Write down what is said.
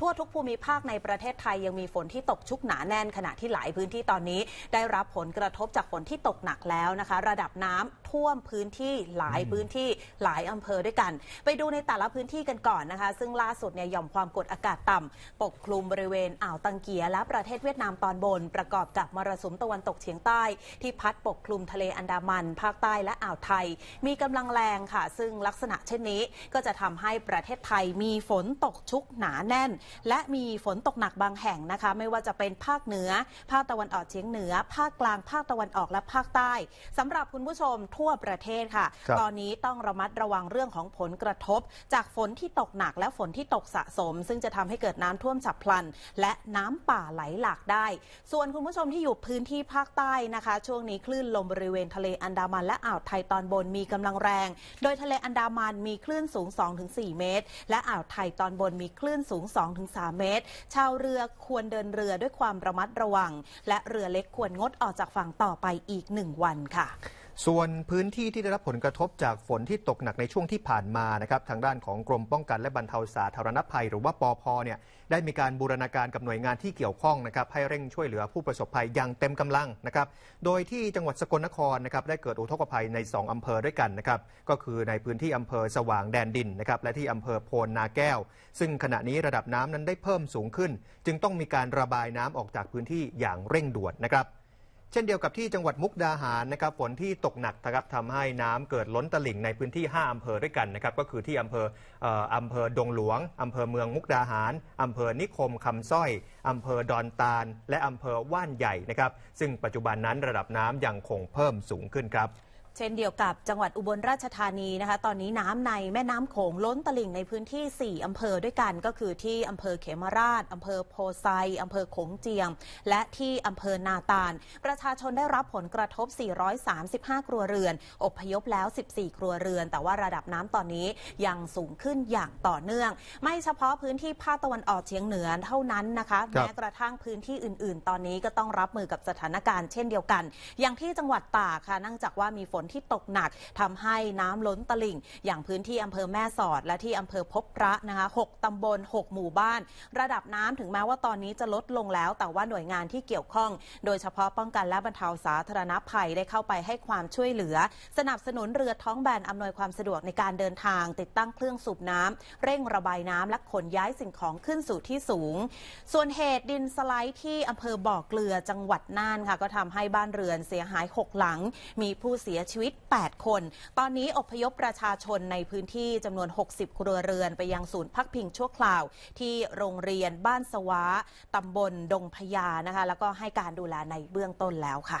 ทั่วทุกภูมิภาคในประเทศไทยยังมีฝนที่ตกชุกหนาแน่นขณะที่หลายพื้นที่ตอนนี้ ได้รับผลกระทบจากฝนที่ตกหนักแล้วนะคะระดับน้ำท่วมพื้นที่หลายพื้นที่หลายอำเภอด้วยกัน ไปดูในแต่ละพื้นที่กันก่อนนะคะ ซึ่งล่าสุดเนี่ยหย่อมความกดอากาศต่ำปกคลุม บริเวณอ่าวตังเกียและประเทศเวียดนามตอนบนประกอบกับมรสุมตะวันตกเฉียงใต้ที่พัดปกคลุมทะเลอันดามัน ภาคใต้และอ่าวไทย มีกำลังแรงค่ะ ซึ่งลักษณะเช่นนี้ก็จะทำให้ประเทศไทยมีฝนตกชุกหนาแน่น และมีฝนตกหนักบางแห่งนะคะไม่ว่าจะเป็นภาคเหนือ ภาคตะวันออกเฉียงเหนือ ภาคกลางภาคตะวันออกและภาคใต้สำหรับคุณผู้ชมทั่วประเทศค่ะคตอนนี้ต้องระมัดระวังเรื่องของผลกระทบ จากฝนที่ตกหนักและฝนที่ตกสะสม ซึ่งจะทำให้เกิดน้ำท่วมฉับพลัน และน้ำป่าไหลหลากได้ ส่วนคุณผู้ชมที่อยู่พื้นที่ภาคใต้นะคะ ช่วงนี้คลื่นลมบริเวณทะเลอันดามัน และอ่าวไทยตอนบนมีกำลังแรง โดยทะเลอันดามันมีคลื่นสูง 2-4 เมตร และอ่าวไทยตอนบนมีคลื่นสูง 2-3 เมตร ชาวเรือควรเดินเรือด้วยความระมัดระวัง และเรือเล็กควรงดออกจากฝั่งต่อไปอีกหนึ่งวันค่ะส่วนพื้นที่ที่ได้รับผลกระทบจากฝนที่ตกหนักในช่วงที่ผ่านมานะครับทางด้านของกรมป้องกันและบรรเทาสาธารณภัยหรือว่าปอพเนี่ยได้มีการบูรณาการกับหน่วยงานที่เกี่ยวข้องนะครับ ให้เร่งช่วยเหลือผู้ประสบภัยอย่างเต็มกำลังนะครับโดยที่จังหวัดสกลนครนะครับได้เกิดอุทกภัยใน 2อำเภอด้วยกันนะครับก็คือในพื้นที่อำเภอสว่างแดนดินนะครับและที่อำเภอโพนนาแก้ว ซึ่งขณะนี้ระดับน้ำนั้นได้เพิ่มสูงขึ้น จึงต้องมีการระบายน้ำออกจากพื้นที่อย่างเร่งด่วนนะครับเช่นเดียวกับที่จังหวัดมุกดาหารนะครับฝนที่ตกหนักนะครับทำให้น้ำเกิดล้นตลิ่งในพื้นที่ 5อำเภอด้วยกันนะครับก็คือที่อำเภออำเภอดงหลวง อำเภอเมืองมุกดาหาร อำเภอนิคมคำสร้อย อำเภอดอนตาลและอำเภอว่านใหญ่นะครับ ซึ่งปัจจุบันนั้นระดับน้ํำยังคงเพิ่มสูงขึ้นครับช่นเดียวกับจังหวัดอุบลราชธานีนะคะ ตอนนี้น้ำในแม่น้ำโขงล้นตลิ่งในพื้นที่ 4 อำเภอด้วยกัน ก็คือที่อำเภอเขมราช อำเภอโพไซอำเภอโขงเจียง และที่อำเภอนาตาล ประชาชนได้รับผลกระทบ 435 ครัวเรือน อพยพแล้ว 14 ครัวเรือน แต่ว่าระดับน้ำตอนนี้ยังสูงขึ้นอย่างต่อเนื่อง ไม่เฉพาะพื้นที่ภาคตะวันออกเฉียงเหนือเท่านั้นนะคะ แม้กระทั่งพื้นที่อื่นๆ ตอนนี้ก็ต้องรับมือกับสถานการณ์เช่นเดียวกัน อย่างที่จังหวัดตากค่ะนั่งจากว่ามีฝนที่ตกหนักทำให้น้ำล้นตลิ่ง อย่างพื้นที่อำเภอแม่สอด และที่อำเภอพบพระนะคะ 6ตำบล 6 หมู่บ้าน ระดับน้ำถึงแม้ว่าตอนนี้จะลดลงแล้ว แต่ว่าหน่วยงานที่เกี่ยวข้อง โดยเฉพาะป้องกันและบรรเทาสาธารณภัยได้เข้าไปให้ความช่วยเหลือ สนับสนุนเรือท้องแบนอำนวยความสะดวกในการเดินทาง ติดตั้งเครื่องสูบน้ำ เร่งระบายน้ำและขนย้ายสิ่งของขึ้นสู่ที่สูง ส่วนเหตุดินสไลด์ที่อำเภอบ่อเกลือจังหวัดน่านค่ะก็ทำให้บ้านเรือนเสียหาย 6 หลังมีผู้เสียชีวิต 8 คน ตอนนี้อพยพประชาชนในพื้นที่จำนวน 60 ครัวเรือนไปยังศูนย์พักพิงชั่วคราว ที่โรงเรียนบ้านสวะตำบลดงพญา นะคะ แล้วก็ให้การดูแลในเบื้องต้นแล้วค่ะ